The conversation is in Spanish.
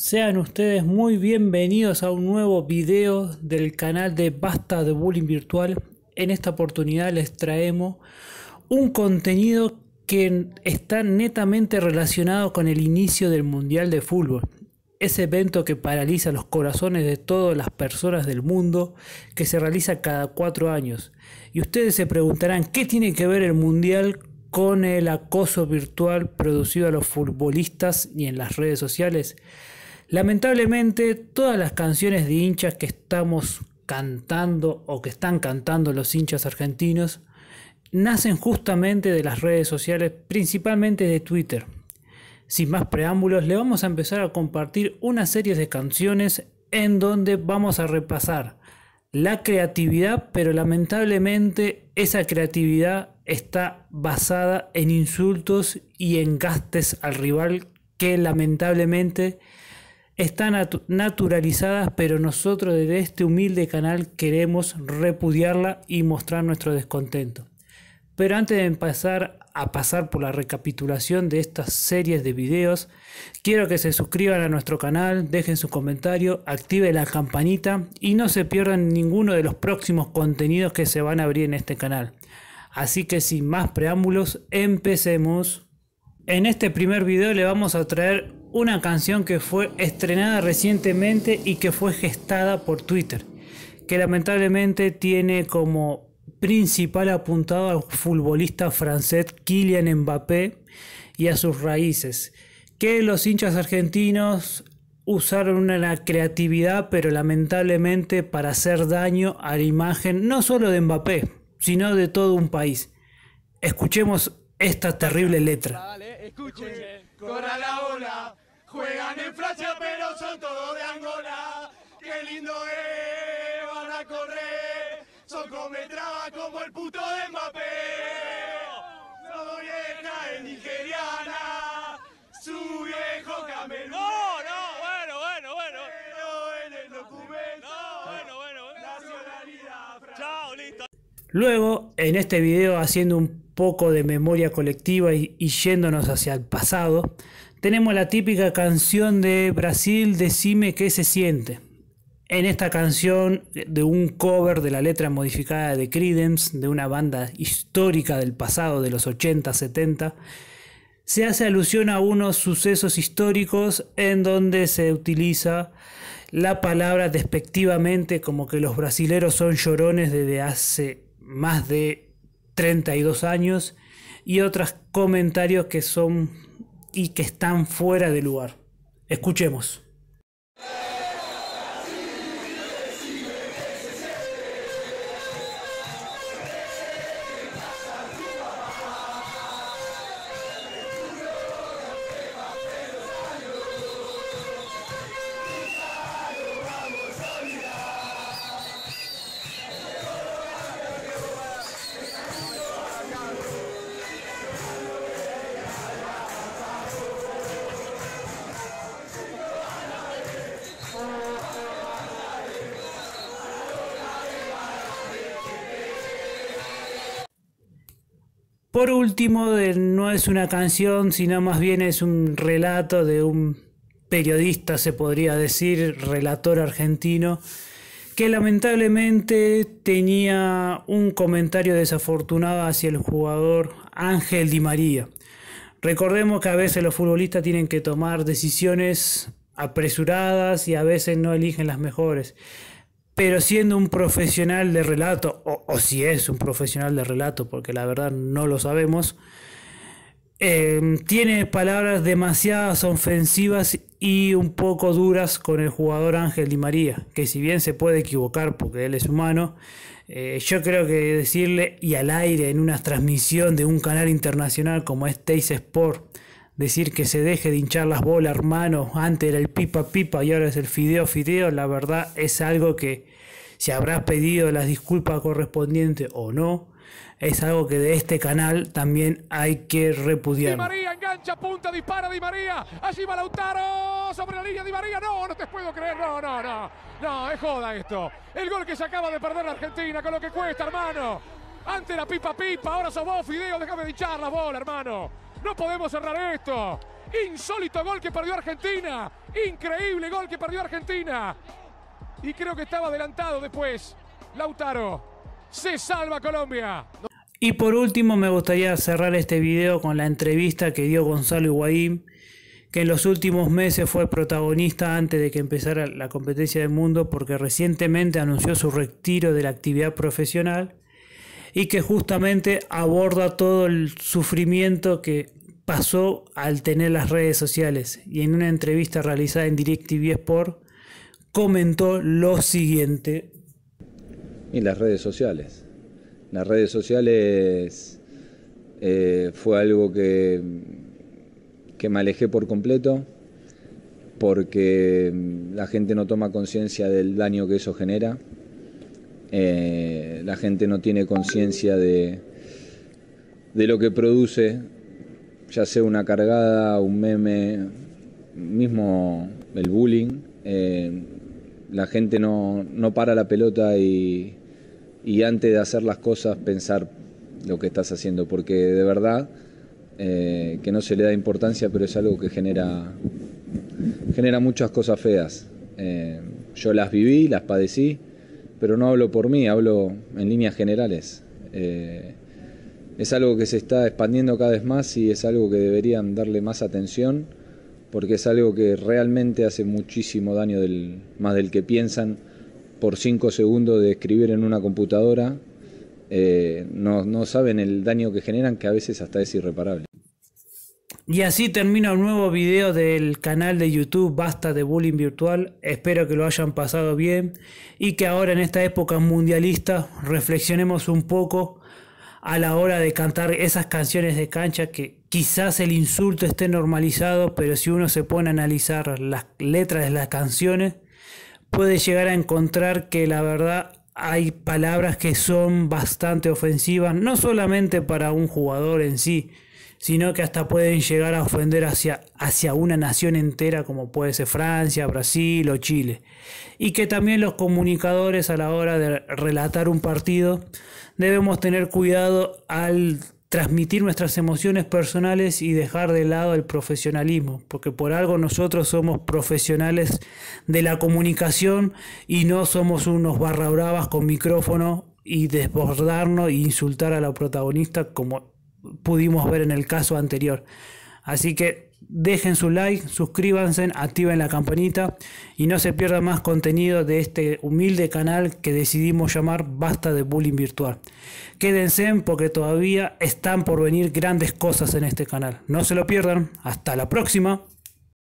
Sean ustedes muy bienvenidos a un nuevo video del canal de Basta de Bullying Virtual. En esta oportunidad les traemos un contenido que está netamente relacionado con el inicio del Mundial de Fútbol. Ese evento que paraliza los corazones de todas las personas del mundo, que se realiza cada cuatro años. Y ustedes se preguntarán, ¿qué tiene que ver el Mundial con el acoso virtual producido a los futbolistas y en las redes sociales? Lamentablemente, todas las canciones de hinchas que estamos cantando o que están cantando los hinchas argentinos nacen justamente de las redes sociales, principalmente de Twitter. Sin más preámbulos, le vamos a empezar a compartir una serie de canciones en donde vamos a repasar la creatividad, pero lamentablemente esa creatividad está basada en insultos y en gastes al rival que lamentablemente están naturalizadas, pero nosotros desde este humilde canal queremos repudiarla y mostrar nuestro descontento. Pero antes de empezar a pasar por la recapitulación de estas series de videos, quiero que se suscriban a nuestro canal, dejen su comentario, activen la campanita y no se pierdan ninguno de los próximos contenidos que se van a abrir en este canal. Así que sin más preámbulos, empecemos. En este primer video le vamos a traer una canción que fue estrenada recientemente y que fue gestada por Twitter, que lamentablemente tiene como principal apuntado al futbolista francés Kylian Mbappé y a sus raíces, que los hinchas argentinos usaron una creatividad, pero lamentablemente para hacer daño a la imagen no solo de Mbappé, sino de todo un país. Escuchemos esta terrible letra corra la ola, Juegan en Francia, pero son todos de Angola. Qué lindo es, van a correr. Son cometraba como el puto de Mbappé. No vieja es nigeriana, su viejo camerún. No, no, bueno, bueno, bueno. Pero en el documento. No, bueno, bueno. bueno. Nacionalidad. Chao, listo. Luego, en este video haciendo un poco de memoria colectiva y, yéndonos hacia el pasado, tenemos la típica canción de Brasil, Decime qué se siente. En esta canción, de un cover de la letra modificada de Creedence, de una banda histórica del pasado de los 80, 70, se hace alusión a unos sucesos históricos en donde se utiliza la palabra despectivamente como que los brasileros son llorones desde hace más de 32 años y otros comentarios que son y que están fuera de lugar. Escuchemos. Por último, no es una canción, sino más bien es un relato de un periodista, se podría decir, relator argentino, que lamentablemente tenía un comentario desafortunado hacia el jugador Ángel Di María. Recordemos que a veces los futbolistas tienen que tomar decisiones apresuradas y a veces no eligen las mejores pero siendo un profesional de relato, o, si es un profesional de relato, porque la verdad no lo sabemos, eh, tiene palabras demasiadas ofensivas y un poco duras con el jugador Ángel Di María, que si bien se puede equivocar porque él es humano, eh, yo creo que decirle y al aire en una transmisión de un canal internacional como es Teis Sport, decir que se deje de hinchar las bolas, hermano, antes era el pipa pipa y ahora es el fideo fideo, la verdad es algo que si habrás pedido las disculpas correspondientes o no, es algo que de este canal también hay que repudiar. Di María engancha, punta, dispara Di María, allí va Lautaro, sobre la línea Di María, no, no te puedo creer, no, no, no, no, es joda esto. El gol que se acaba de perder la Argentina, con lo que cuesta, hermano. Antes era pipa pipa, ahora sos vos, Fideo, déjame de hinchar la bola, hermano. No podemos cerrar esto. Insólito gol que perdió Argentina. Increíble gol que perdió Argentina. Y creo que estaba adelantado después. Lautaro. Se salva Colombia. Y por último me gustaría cerrar este video con la entrevista que dio Gonzalo Higuaín, que en los últimos meses fue protagonista antes de que empezara la competencia del mundo porque recientemente anunció su retiro de la actividad profesional y que justamente aborda todo el sufrimiento que pasó al tener las redes sociales y en una entrevista realizada en DirecTV Sport comentó lo siguiente. Y las redes sociales. Las redes sociales eh, fue algo que, que me alejé por completo porque mm, la gente no toma conciencia del daño que eso genera eh, la gente no tiene conciencia de, de lo que produce, ya sea una cargada, un meme, mismo el bullying. Eh, la gente no, para la pelota y, antes de hacer las cosas pensar lo que estás haciendo, porque de verdad eh, que no se le da importancia, pero es algo que genera, genera muchas cosas feas. yo las viví, las padecí pero no hablo por mí, hablo en líneas generales. Eh, es algo que se está expandiendo cada vez más y es algo que deberían darle más atención porque es algo que realmente hace muchísimo daño del, más del que piensan por cinco segundos de escribir en una computadora. Eh, no saben el daño que generan que a veces hasta es irreparable. Y así termina un nuevo video del canal de YouTube Basta de Bullying Virtual. Espero que lo hayan pasado bien y que ahora en esta época mundialista reflexionemos un poco a la hora de cantar esas canciones de cancha que quizás el insulto esté normalizado, pero si uno se pone a analizar las letras de las canciones, puede llegar a encontrar que la verdad hay palabras que son bastante ofensivas, no solamente para un jugador en sí, sino que hasta pueden llegar a ofender hacia, hacia una nación entera como puede ser Francia, Brasil o Chile. Y que también los comunicadores a la hora de relatar un partido debemos tener cuidado al transmitir nuestras emociones personales y dejar de lado el profesionalismo, porque por algo nosotros somos profesionales de la comunicación y no somos unos barra bravas con micrófono y desbordarnos e insultar a la protagonista como pudimos ver en el caso anterior. Así que dejen su like, suscríbanse, activen la campanita y no se pierdan más contenido de este humilde canal que decidimos llamar Basta de Bullying Virtual. Quédense porque todavía están por venir grandes cosas en este canal. No se lo pierdan. Hasta la próxima.